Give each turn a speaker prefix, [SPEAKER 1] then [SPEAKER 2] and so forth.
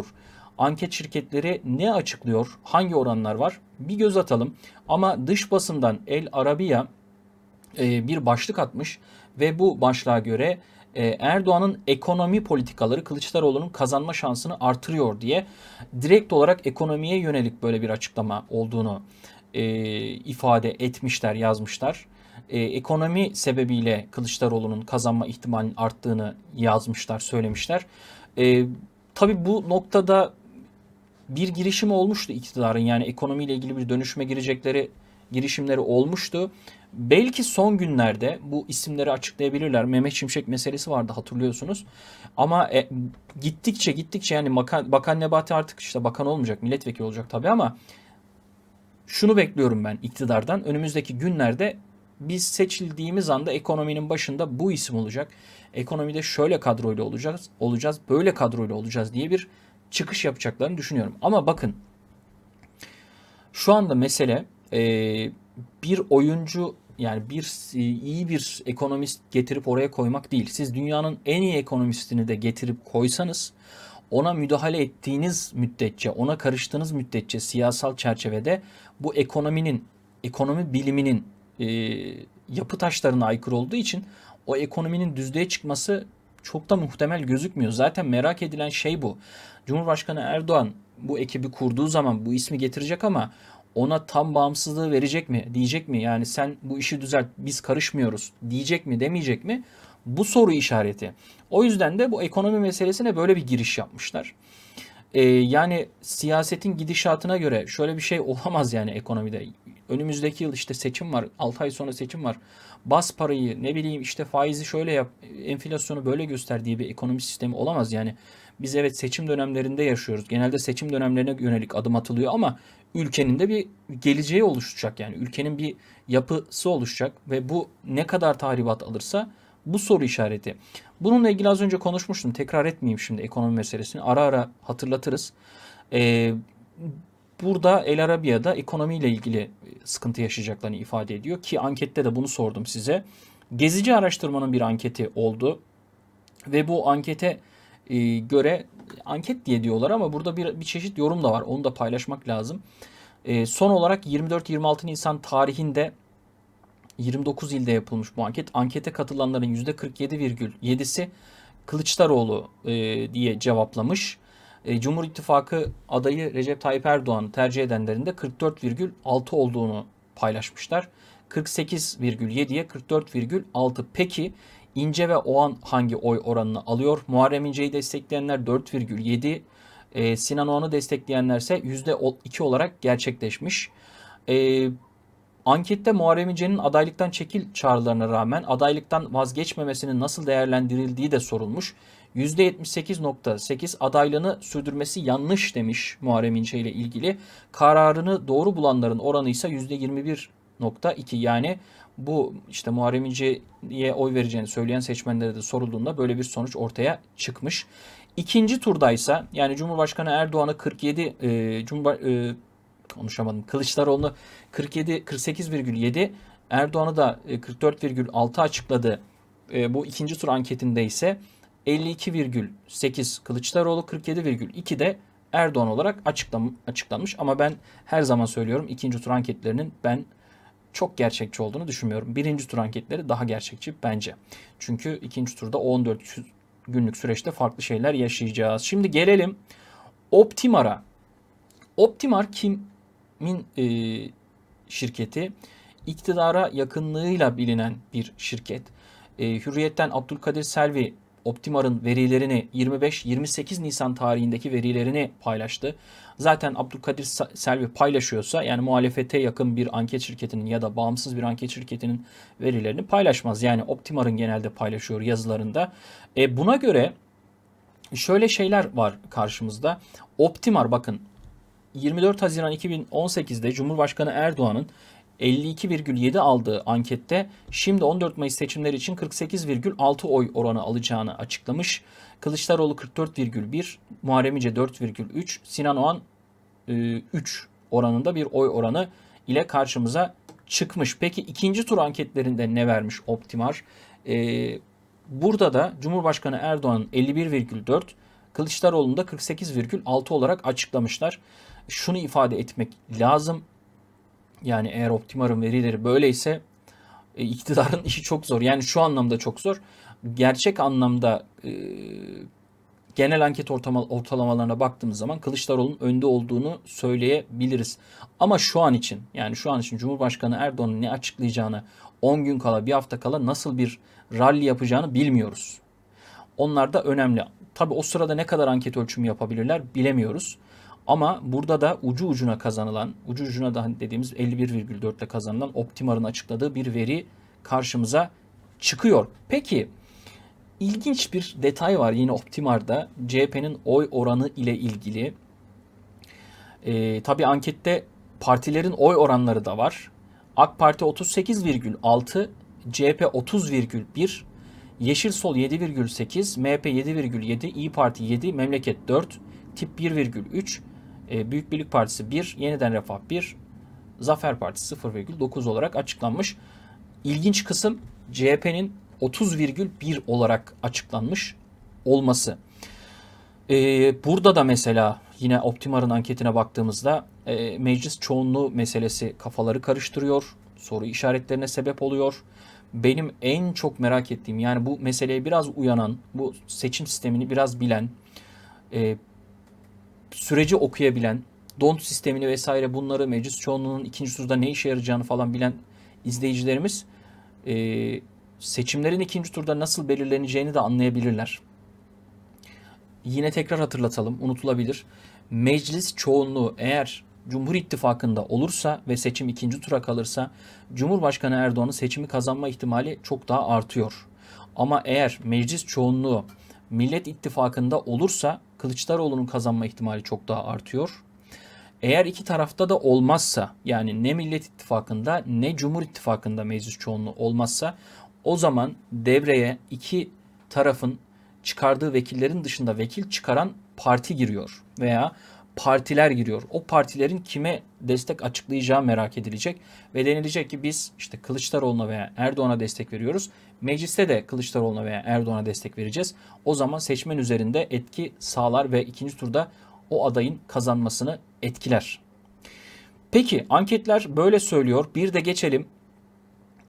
[SPEAKER 1] rapor, anket şirketleri ne açıklıyor, hangi oranlar var bir göz atalım. Ama dış basından El Arabiya e, bir başlık atmış ve bu başlığa göre e, Erdoğan'ın ekonomi politikaları Kılıçdaroğlu'nun kazanma şansını artırıyor diye direkt olarak ekonomiye yönelik böyle bir açıklama olduğunu e, ifade etmişler, yazmışlar. ekonomi sebebiyle Kılıçdaroğlu'nun kazanma ihtimalinin arttığını yazmışlar, söylemişler. E, Tabii bu noktada bir girişim olmuştu iktidarın yani ekonomiyle ilgili bir dönüşme girecekleri girişimleri olmuştu. Belki son günlerde bu isimleri açıklayabilirler. Mehmet Şimşek meselesi vardı hatırlıyorsunuz. Ama e, gittikçe gittikçe yani bakan, bakan Nebati artık işte bakan olmayacak milletvekili olacak tabii ama şunu bekliyorum ben iktidardan. Önümüzdeki günlerde biz seçildiğimiz anda ekonominin başında bu isim olacak. Ekonomide şöyle kadroyla olacağız, olacağız, böyle kadroyla olacağız diye bir çıkış yapacaklarını düşünüyorum. Ama bakın şu anda mesele e, bir oyuncu yani bir e, iyi bir ekonomist getirip oraya koymak değil. Siz dünyanın en iyi ekonomistini de getirip koysanız ona müdahale ettiğiniz müddetçe, ona karıştığınız müddetçe siyasal çerçevede bu ekonominin, ekonomi biliminin e, yapı taşlarına aykırı olduğu için o ekonominin düzlüğe çıkması çok da muhtemel gözükmüyor. Zaten merak edilen şey bu. Cumhurbaşkanı Erdoğan bu ekibi kurduğu zaman bu ismi getirecek ama ona tam bağımsızlığı verecek mi? Diyecek mi? Yani sen bu işi düzelt biz karışmıyoruz diyecek mi demeyecek mi? Bu soru işareti. O yüzden de bu ekonomi meselesine böyle bir giriş yapmışlar. E, yani siyasetin gidişatına göre şöyle bir şey olamaz yani ekonomide. Önümüzdeki yıl işte seçim var. 6 ay sonra seçim var. Bas parayı ne bileyim işte faizi şöyle yap, enflasyonu böyle göster diye bir ekonomi sistemi olamaz yani. Biz evet seçim dönemlerinde yaşıyoruz. Genelde seçim dönemlerine yönelik adım atılıyor ama ülkenin de bir geleceği oluşacak yani. Ülkenin bir yapısı oluşacak ve bu ne kadar tahribat alırsa bu soru işareti. Bununla ilgili az önce konuşmuştum. Tekrar etmeyeyim şimdi ekonomi meselesini. Ara ara hatırlatırız. Ee, burada El Arabiya'da ekonomiyle ilgili sıkıntı yaşayacaklarını ifade ediyor. Ki ankette de bunu sordum size. Gezici araştırmanın bir anketi oldu. Ve bu ankete e, göre anket diye diyorlar ama burada bir, bir çeşit yorum da var. Onu da paylaşmak lazım. E, son olarak 24-26 Nisan tarihinde 29 ilde yapılmış bu anket. Ankete katılanların %47,7'si Kılıçdaroğlu e, diye cevaplamış. E, Cumhur İttifakı adayı Recep Tayyip Erdoğan tercih edenlerin de 44,6 olduğunu paylaşmışlar. 48,7'ye 44,6. Peki İnce ve Oğan hangi oy oranını alıyor? Muharrem İnce'yi destekleyenler 4,7. E, Sinan Oğan'ı destekleyenlerse %2 olarak gerçekleşmiş. E, Ankette Muharrem İnce'nin adaylıktan çekil çağrılarına rağmen adaylıktan vazgeçmemesinin nasıl değerlendirildiği de sorulmuş. %78.8 adaylığını sürdürmesi yanlış demiş Muharrem İnce ile ilgili. Kararını doğru bulanların oranı ise %21.2 yani bu işte Muharrem İnce'ye oy vereceğini söyleyen seçmenlere de sorulduğunda böyle bir sonuç ortaya çıkmış. İkinci turdaysa yani Cumhurbaşkanı Erdoğan'a 47 e, Cumhurba e, konuşamadım. Kılıçdaroğlu 47 48,7 Erdoğan'ı da 44,6 e, açıkladı. E, bu ikinci tur anketinde ise 52,8 Kılıçdaroğlu 47,2 de Erdoğan olarak açıklam açıklanmış. Ama ben her zaman söylüyorum ikinci tur anketlerinin ben çok gerçekçi olduğunu düşünmüyorum. Birinci tur anketleri daha gerçekçi bence. Çünkü ikinci turda 14 günlük süreçte farklı şeyler yaşayacağız. Şimdi gelelim Optimar'a. Optimar kim? Min e, şirketi iktidara yakınlığıyla bilinen bir şirket. E, Hürriyet'ten Abdülkadir Selvi Optimar'ın verilerini 25-28 Nisan tarihindeki verilerini paylaştı. Zaten Abdülkadir Selvi paylaşıyorsa yani muhalefete yakın bir anket şirketinin ya da bağımsız bir anket şirketinin verilerini paylaşmaz. Yani Optimar'ın genelde paylaşıyor yazılarında. E, buna göre şöyle şeyler var karşımızda. Optimar bakın 24 Haziran 2018'de Cumhurbaşkanı Erdoğan'ın 52,7 aldığı ankette şimdi 14 Mayıs seçimleri için 48,6 oy oranı alacağını açıklamış. Kılıçdaroğlu 44,1, Muharrem İnce 4,3, Sinan Oğan 3 e, oranında bir oy oranı ile karşımıza çıkmış. Peki ikinci tur anketlerinde ne vermiş Optimar? E, burada da Cumhurbaşkanı Erdoğan'ın 51,4, Kılıçdaroğlu'nda 48,6 olarak açıklamışlar şunu ifade etmek lazım. Yani eğer Optimar'ın verileri böyleyse e, iktidarın işi çok zor. Yani şu anlamda çok zor. Gerçek anlamda e, genel anket ortama, ortalamalarına baktığımız zaman Kılıçdaroğlu'nun önde olduğunu söyleyebiliriz. Ama şu an için yani şu an için Cumhurbaşkanı Erdoğan'ın ne açıklayacağını 10 gün kala bir hafta kala nasıl bir rally yapacağını bilmiyoruz. Onlar da önemli. Tabi o sırada ne kadar anket ölçümü yapabilirler bilemiyoruz. Ama burada da ucu ucuna kazanılan, ucu ucuna da hani dediğimiz 51,4'te kazanılan Optimar'ın açıkladığı bir veri karşımıza çıkıyor. Peki ilginç bir detay var yine Optimar'da CHP'nin oy oranı ile ilgili. E, tabii ankette partilerin oy oranları da var. AK Parti 38,6, CHP 30,1, Yeşil Sol 7,8, MHP 7,7, İyi Parti 7, Memleket 4, Tip 1,3, e, Büyük Birlik Partisi 1, Yeniden Refah 1, Zafer Partisi 0,9 olarak açıklanmış. İlginç kısım CHP'nin 30,1 olarak açıklanmış olması. E, burada da mesela yine Optimar'ın anketine baktığımızda e, meclis çoğunluğu meselesi kafaları karıştırıyor, soru işaretlerine sebep oluyor. Benim en çok merak ettiğim yani bu meseleye biraz uyanan, bu seçim sistemini biraz bilen, süreci okuyabilen, don't sistemini vesaire bunları meclis çoğunluğunun ikinci turda ne işe yarayacağını falan bilen izleyicilerimiz e, seçimlerin ikinci turda nasıl belirleneceğini de anlayabilirler. Yine tekrar hatırlatalım, unutulabilir. Meclis çoğunluğu eğer Cumhur İttifakı'nda olursa ve seçim ikinci tura kalırsa Cumhurbaşkanı Erdoğan'ın seçimi kazanma ihtimali çok daha artıyor. Ama eğer meclis çoğunluğu Millet İttifakı'nda olursa Kılıçdaroğlu'nun kazanma ihtimali çok daha artıyor. Eğer iki tarafta da olmazsa yani ne Millet İttifakı'nda ne Cumhur İttifakı'nda meclis çoğunluğu olmazsa o zaman devreye iki tarafın çıkardığı vekillerin dışında vekil çıkaran parti giriyor veya partiler giriyor. O partilerin kime destek açıklayacağı merak edilecek ve denilecek ki biz işte Kılıçdaroğlu'na veya Erdoğan'a destek veriyoruz. Mecliste de Kılıçdaroğlu'na veya Erdoğan'a destek vereceğiz. O zaman seçmen üzerinde etki sağlar ve ikinci turda o adayın kazanmasını etkiler. Peki anketler böyle söylüyor. Bir de geçelim